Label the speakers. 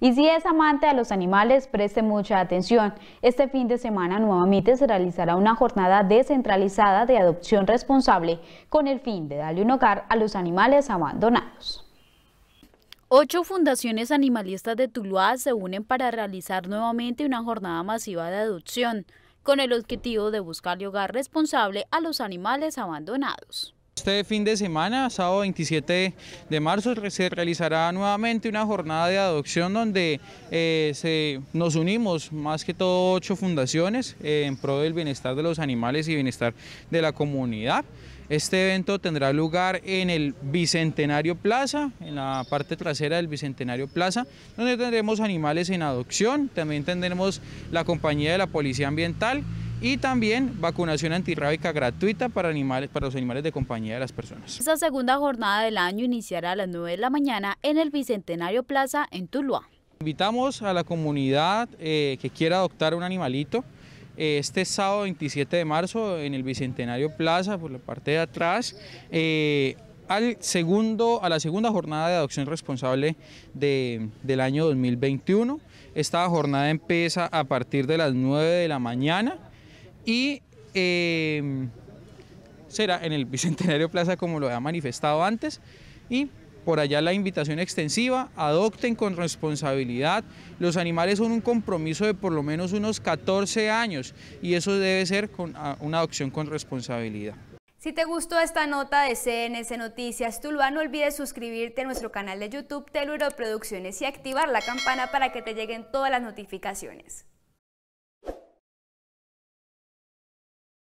Speaker 1: Y si es amante a los animales, preste mucha atención. Este fin de semana nuevamente se realizará una jornada descentralizada de adopción responsable con el fin de darle un hogar a los animales abandonados. Ocho fundaciones animalistas de Tuluá se unen para realizar nuevamente una jornada masiva de adopción, con el objetivo de buscarle hogar responsable a los animales abandonados.
Speaker 2: Este fin de semana, sábado 27 de marzo, se realizará nuevamente una jornada de adopción donde eh, nos unimos más que todo ocho fundaciones eh, en pro del bienestar de los animales y bienestar de la comunidad. Este evento tendrá lugar en el Bicentenario Plaza, en la parte trasera del Bicentenario Plaza, donde tendremos animales en adopción, también tendremos la compañía de la Policía Ambiental, y también vacunación antirrábica gratuita para, animales, para los animales de compañía de las personas.
Speaker 1: Esta segunda jornada del año iniciará a las 9 de la mañana en el Bicentenario Plaza en
Speaker 2: Tuluá. Invitamos a la comunidad eh, que quiera adoptar un animalito eh, este sábado 27 de marzo en el Bicentenario Plaza, por la parte de atrás, eh, al segundo, a la segunda jornada de adopción responsable del año 2021. Esta jornada empieza a partir de las 9 de la mañana. Y em, será en el Bicentenario Plaza como lo había manifestado antes. Y por allá la invitación extensiva, adopten con responsabilidad. Los animales son un compromiso de por lo menos unos 14 años y eso debe ser con, una adopción con responsabilidad.
Speaker 3: Si te gustó esta nota de CNS Noticias Tuluá, no olvides suscribirte a nuestro canal de YouTube Teluro Producciones y activar la campana para que te lleguen todas las notificaciones.